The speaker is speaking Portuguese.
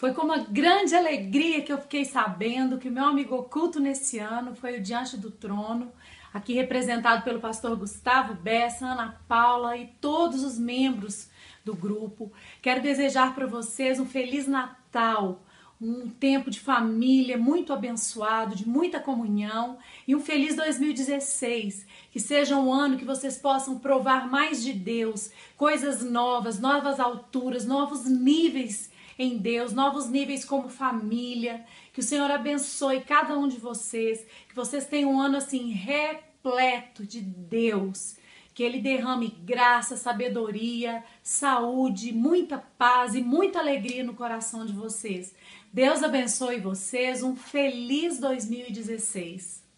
Foi com uma grande alegria que eu fiquei sabendo que o meu amigo oculto nesse ano foi o Diante do Trono, aqui representado pelo pastor Gustavo Bessa, Ana Paula e todos os membros do grupo. Quero desejar para vocês um feliz Natal, um tempo de família muito abençoado, de muita comunhão e um feliz 2016. Que seja um ano que vocês possam provar mais de Deus, coisas novas, novas alturas, novos níveis em Deus, novos níveis como família. Que o Senhor abençoe cada um de vocês, que vocês tenham um ano assim repleto de Deus. Que ele derrame graça, sabedoria, saúde, muita paz e muita alegria no coração de vocês. Deus abençoe vocês, um feliz 2016.